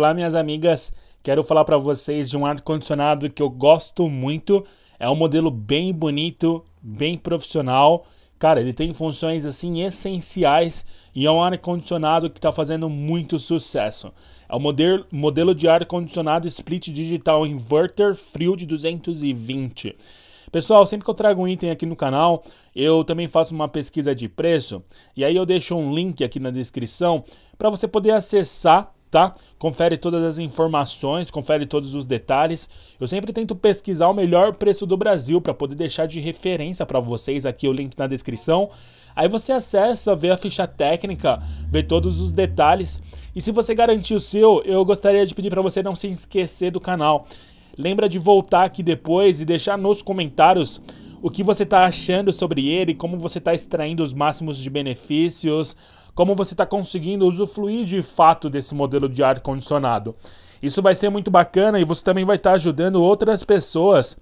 Olá, minhas amigas. Quero falar para vocês de um ar-condicionado que eu gosto muito. É um modelo bem bonito, bem profissional. Cara, ele tem funções assim essenciais e é um ar-condicionado que está fazendo muito sucesso. É o modelo, modelo de ar-condicionado split digital inverter frio de 220. Pessoal, sempre que eu trago um item aqui no canal, eu também faço uma pesquisa de preço e aí eu deixo um link aqui na descrição para você poder acessar tá? Confere todas as informações, confere todos os detalhes. Eu sempre tento pesquisar o melhor preço do Brasil para poder deixar de referência para vocês aqui o link na descrição. Aí você acessa, vê a ficha técnica, vê todos os detalhes. E se você garantir o seu, eu gostaria de pedir para você não se esquecer do canal. Lembra de voltar aqui depois e deixar nos comentários o que você está achando sobre ele, como você está extraindo os máximos de benefícios, como você está conseguindo usufruir de fato desse modelo de ar-condicionado. Isso vai ser muito bacana e você também vai estar tá ajudando outras pessoas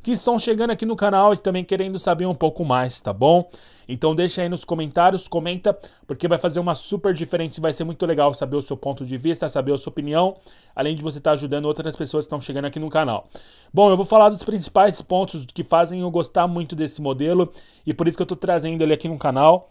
que estão chegando aqui no canal e também querendo saber um pouco mais, tá bom? Então deixa aí nos comentários, comenta, porque vai fazer uma super diferença e vai ser muito legal saber o seu ponto de vista, saber a sua opinião, além de você estar tá ajudando outras pessoas que estão chegando aqui no canal. Bom, eu vou falar dos principais pontos que fazem eu gostar muito desse modelo e por isso que eu estou trazendo ele aqui no canal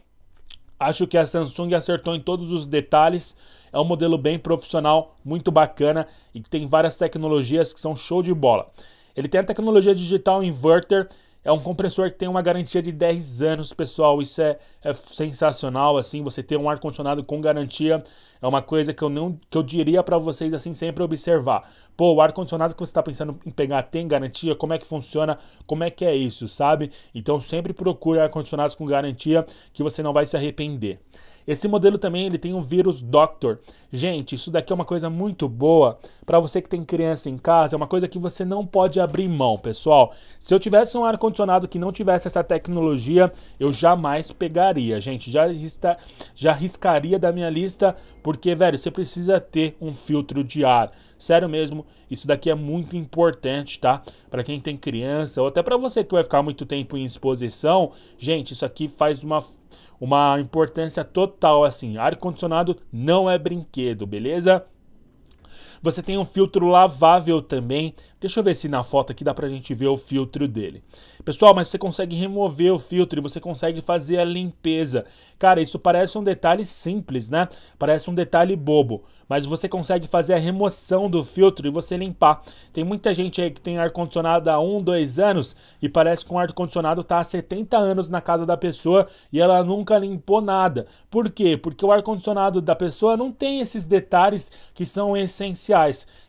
Acho que a Samsung acertou em todos os detalhes. É um modelo bem profissional, muito bacana e que tem várias tecnologias que são show de bola. Ele tem a tecnologia digital inverter, é um compressor que tem uma garantia de 10 anos, pessoal. Isso é, é sensacional, assim. Você ter um ar-condicionado com garantia é uma coisa que eu não que eu diria para vocês, assim, sempre observar. Pô, o ar-condicionado que você está pensando em pegar tem garantia? Como é que funciona? Como é que é isso, sabe? Então sempre procure ar-condicionados com garantia que você não vai se arrepender. Esse modelo também ele tem um vírus Doctor. Gente, isso daqui é uma coisa muito boa para você que tem criança em casa, é uma coisa que você não pode abrir mão, pessoal. Se eu tivesse um ar condicionado que não tivesse essa tecnologia, eu jamais pegaria, gente. Já está já riscaria da minha lista, porque velho, você precisa ter um filtro de ar. Sério mesmo, isso daqui é muito importante, tá? Para quem tem criança ou até para você que vai ficar muito tempo em exposição, gente, isso aqui faz uma uma importância total assim. Ar condicionado não é brinquedo, beleza? Você tem um filtro lavável também. Deixa eu ver se na foto aqui dá pra gente ver o filtro dele. Pessoal, mas você consegue remover o filtro e você consegue fazer a limpeza. Cara, isso parece um detalhe simples, né? Parece um detalhe bobo, mas você consegue fazer a remoção do filtro e você limpar. Tem muita gente aí que tem ar-condicionado há 1, 2 anos e parece que o um ar-condicionado está há 70 anos na casa da pessoa e ela nunca limpou nada. Por quê? Porque o ar-condicionado da pessoa não tem esses detalhes que são essenciais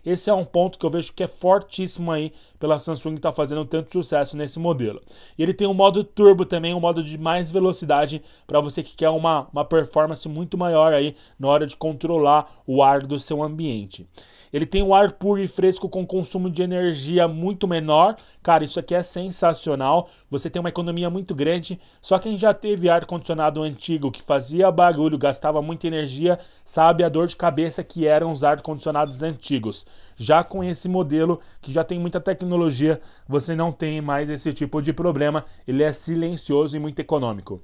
esse é um ponto que eu vejo que é fortíssimo aí pela Samsung que está fazendo tanto sucesso nesse modelo. E ele tem um modo turbo também, um modo de mais velocidade para você que quer uma, uma performance muito maior aí na hora de controlar o ar do seu ambiente. Ele tem um ar puro e fresco com consumo de energia muito menor. Cara, isso aqui é sensacional. Você tem uma economia muito grande. Só quem já teve ar-condicionado antigo que fazia barulho, gastava muita energia, sabe a dor de cabeça que eram os ar-condicionados antigos antigos. Já com esse modelo, que já tem muita tecnologia, você não tem mais esse tipo de problema. Ele é silencioso e muito econômico.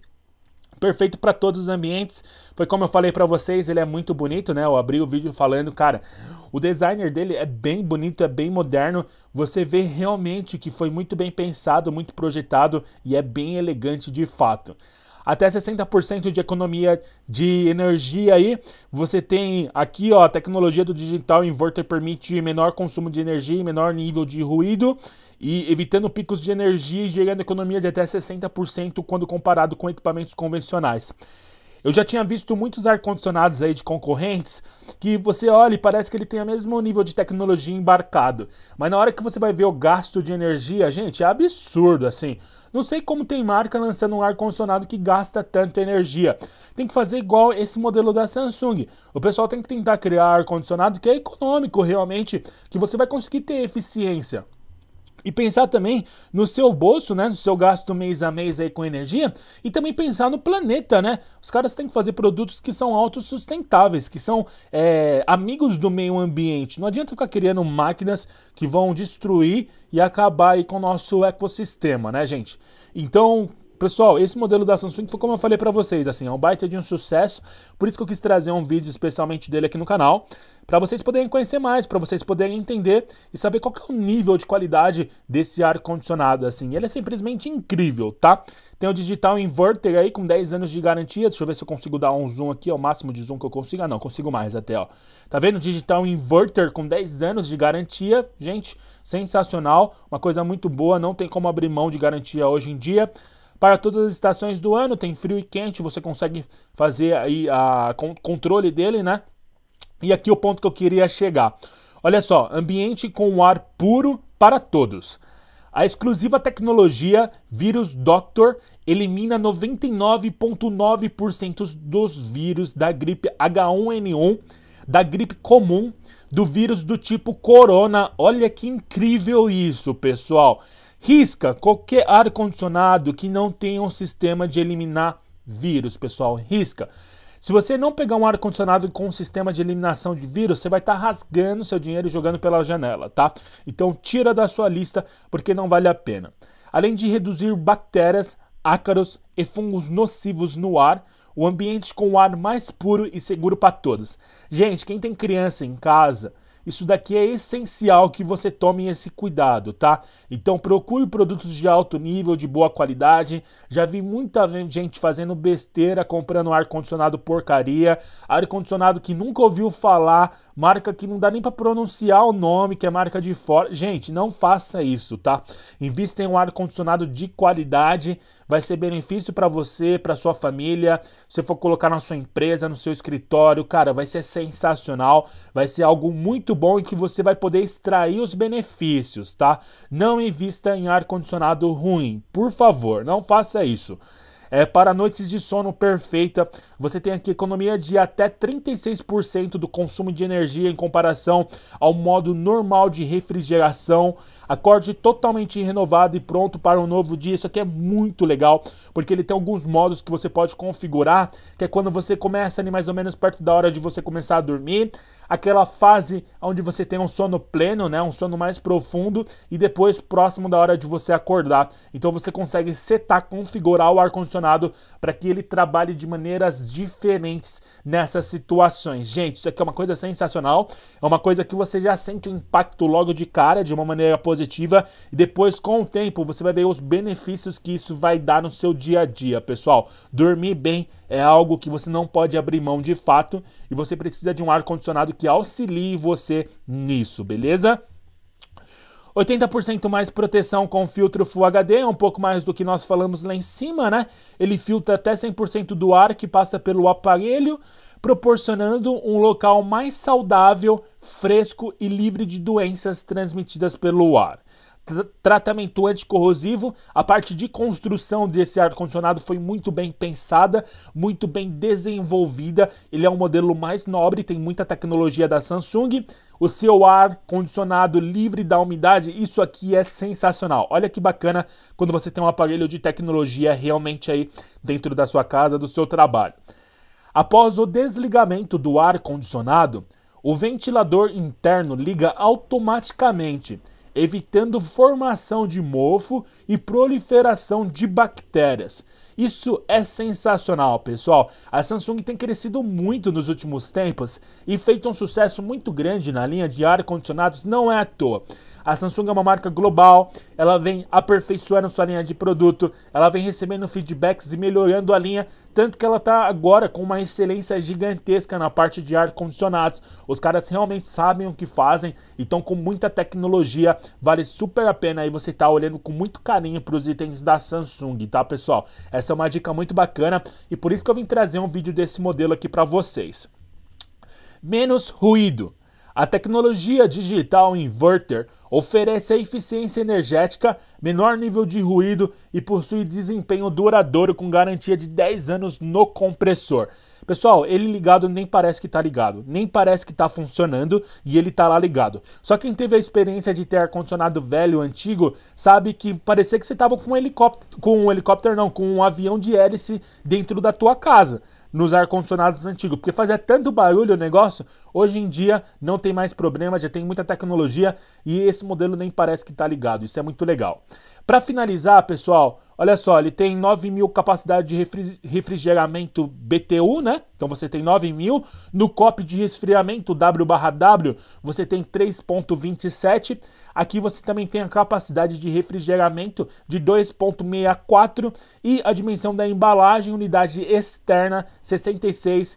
Perfeito para todos os ambientes. Foi como eu falei para vocês, ele é muito bonito, né? Eu abri o vídeo falando, cara, o designer dele é bem bonito, é bem moderno. Você vê realmente que foi muito bem pensado, muito projetado e é bem elegante de fato até 60% de economia de energia aí. Você tem aqui, ó, a tecnologia do digital inverter permite menor consumo de energia e menor nível de ruído e evitando picos de energia e gerando economia de até 60% quando comparado com equipamentos convencionais. Eu já tinha visto muitos ar-condicionados aí de concorrentes que você olha e parece que ele tem o mesmo nível de tecnologia embarcado. Mas na hora que você vai ver o gasto de energia, gente, é absurdo assim. Não sei como tem marca lançando um ar-condicionado que gasta tanta energia. Tem que fazer igual esse modelo da Samsung. O pessoal tem que tentar criar ar-condicionado que é econômico realmente, que você vai conseguir ter eficiência. E pensar também no seu bolso, né? No seu gasto mês a mês aí com energia. E também pensar no planeta, né? Os caras têm que fazer produtos que são autossustentáveis, que são é, amigos do meio ambiente. Não adianta ficar criando máquinas que vão destruir e acabar aí com o nosso ecossistema, né, gente? Então, Pessoal, esse modelo da Samsung foi como eu falei para vocês, assim, é um baita de um sucesso, por isso que eu quis trazer um vídeo especialmente dele aqui no canal, para vocês poderem conhecer mais, para vocês poderem entender e saber qual é o nível de qualidade desse ar condicionado, assim. Ele é simplesmente incrível, tá? Tem o digital inverter aí com 10 anos de garantia. Deixa eu ver se eu consigo dar um zoom aqui, é o máximo de zoom que eu consigo. Ah, não, consigo mais até, ó. Tá vendo? Digital inverter com 10 anos de garantia. Gente, sensacional, uma coisa muito boa, não tem como abrir mão de garantia hoje em dia para todas as estações do ano, tem frio e quente, você consegue fazer aí a con controle dele, né? E aqui o ponto que eu queria chegar. Olha só, ambiente com ar puro para todos. A exclusiva tecnologia Vírus Doctor elimina 99,9% dos vírus da gripe H1N1, da gripe comum, do vírus do tipo corona. Olha que incrível isso, pessoal! Risca qualquer ar-condicionado que não tenha um sistema de eliminar vírus, pessoal. Risca. Se você não pegar um ar-condicionado com um sistema de eliminação de vírus, você vai estar tá rasgando seu dinheiro e jogando pela janela, tá? Então tira da sua lista porque não vale a pena. Além de reduzir bactérias, ácaros e fungos nocivos no ar, o ambiente com o ar mais puro e seguro para todos. Gente, quem tem criança em casa, isso daqui é essencial que você tome esse cuidado, tá? Então procure produtos de alto nível, de boa qualidade. Já vi muita gente fazendo besteira, comprando ar-condicionado porcaria, ar-condicionado que nunca ouviu falar, marca que não dá nem para pronunciar o nome, que é marca de fora. Gente, não faça isso, tá? Invista em um ar-condicionado de qualidade, vai ser benefício para você, para sua família. Se for colocar na sua empresa, no seu escritório, cara, vai ser sensacional, vai ser algo muito bom e que você vai poder extrair os benefícios, tá? Não invista em ar condicionado ruim, por favor, não faça isso. É, para noites de sono perfeita, você tem aqui economia de até 36% do consumo de energia em comparação ao modo normal de refrigeração. Acorde totalmente renovado e pronto para um novo dia. Isso aqui é muito legal, porque ele tem alguns modos que você pode configurar, que é quando você começa ali mais ou menos perto da hora de você começar a dormir, aquela fase onde você tem um sono pleno, né, um sono mais profundo e depois próximo da hora de você acordar. Então você consegue setar, configurar o ar condicionado ar-condicionado para que ele trabalhe de maneiras diferentes nessas situações. Gente, isso aqui é uma coisa sensacional, é uma coisa que você já sente o impacto logo de cara, de uma maneira positiva, e depois, com o tempo, você vai ver os benefícios que isso vai dar no seu dia a dia, pessoal. Dormir bem é algo que você não pode abrir mão de fato e você precisa de um ar-condicionado que auxilie você nisso, beleza? 80% mais proteção com filtro Full HD, é um pouco mais do que nós falamos lá em cima, né? Ele filtra até 100% do ar que passa pelo aparelho, proporcionando um local mais saudável, fresco e livre de doenças transmitidas pelo ar tratamento anticorrosivo. A parte de construção desse ar-condicionado foi muito bem pensada, muito bem desenvolvida. Ele é um modelo mais nobre, tem muita tecnologia da Samsung. O seu ar condicionado livre da umidade, isso aqui é sensacional. Olha que bacana quando você tem um aparelho de tecnologia realmente aí dentro da sua casa, do seu trabalho. Após o desligamento do ar condicionado, o ventilador interno liga automaticamente evitando formação de mofo e proliferação de bactérias. Isso é sensacional, pessoal. A Samsung tem crescido muito nos últimos tempos e feito um sucesso muito grande na linha de ar-condicionados, não é à toa. A Samsung é uma marca global, ela vem aperfeiçoando sua linha de produto, ela vem recebendo feedbacks e melhorando a linha, tanto que ela está agora com uma excelência gigantesca na parte de ar-condicionados. Os caras realmente sabem o que fazem e estão com muita tecnologia, vale super a pena aí você tá olhando com muito carinho para os itens da Samsung, tá pessoal? Essa é uma dica muito bacana e por isso que eu vim trazer um vídeo desse modelo aqui para vocês. Menos ruído. A tecnologia digital inverter oferece eficiência energética, menor nível de ruído e possui desempenho duradouro com garantia de 10 anos no compressor. Pessoal, ele ligado nem parece que tá ligado, nem parece que tá funcionando e ele tá lá ligado. Só quem teve a experiência de ter ar-condicionado velho, antigo, sabe que parecia que você tava com um helicóptero, com um helicóptero não, com um avião de hélice dentro da tua casa nos ar-condicionados antigos, porque fazia tanto barulho o negócio, hoje em dia não tem mais problema, já tem muita tecnologia e esse modelo nem parece que está ligado, isso é muito legal. Para finalizar, pessoal, olha só, ele tem 9000 mil capacidade de refrigeramento BTU, né? Então você tem 9000 mil. No COP de resfriamento W/W, você tem 3,27. Aqui você também tem a capacidade de refrigeramento de 2,64 e a dimensão da embalagem, unidade externa, 66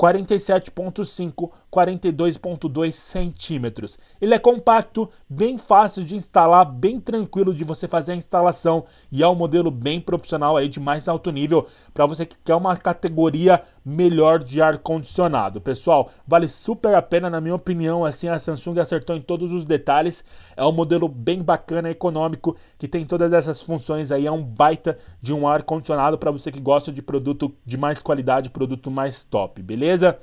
47,5 42,2 centímetros. Ele é compacto, bem fácil de instalar, bem tranquilo de você fazer a instalação e é um modelo bem profissional aí de mais alto nível para você que quer uma categoria melhor de ar condicionado. Pessoal, vale super a pena na minha opinião, assim a Samsung acertou em todos os detalhes. É um modelo bem bacana, econômico, que tem todas essas funções aí, é um baita de um ar condicionado para você que gosta de produto de mais qualidade, produto mais top, beleza?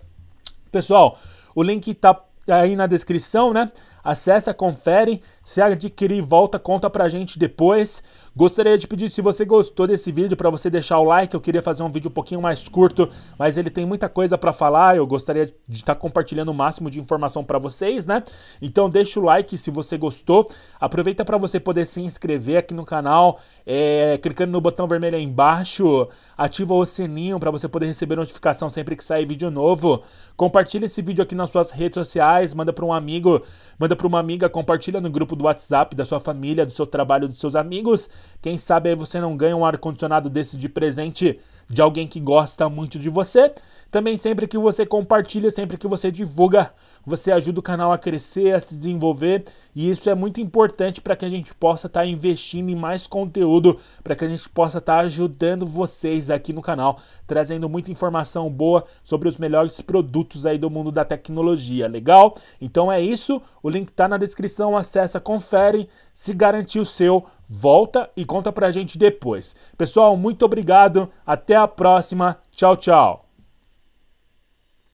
Pessoal, o link está aí na descrição, né? Acessa, confere. Se adquirir, volta, conta pra gente depois. Gostaria de pedir, se você gostou desse vídeo, para você deixar o like. Eu queria fazer um vídeo um pouquinho mais curto, mas ele tem muita coisa para falar. Eu gostaria de estar tá compartilhando o máximo de informação para vocês, né? Então deixa o like se você gostou. Aproveita para você poder se inscrever aqui no canal, é, clicando no botão vermelho aí embaixo. Ativa o sininho para você poder receber notificação sempre que sair vídeo novo. Compartilha esse vídeo aqui nas suas redes sociais, manda para um amigo, manda para uma amiga, compartilha no grupo do WhatsApp da sua família, do seu trabalho, dos seus amigos. Quem sabe aí você não ganha um ar-condicionado desse de presente de alguém que gosta muito de você. Também sempre que você compartilha, sempre que você divulga, você ajuda o canal a crescer, a se desenvolver, e isso é muito importante para que a gente possa estar tá investindo em mais conteúdo, para que a gente possa estar tá ajudando vocês aqui no canal, trazendo muita informação boa sobre os melhores produtos aí do mundo da tecnologia, legal? Então é isso, o link está na descrição, acessa, confere, se garantir o seu volta e conta pra gente depois. Pessoal, muito obrigado, até a próxima. Tchau, tchau.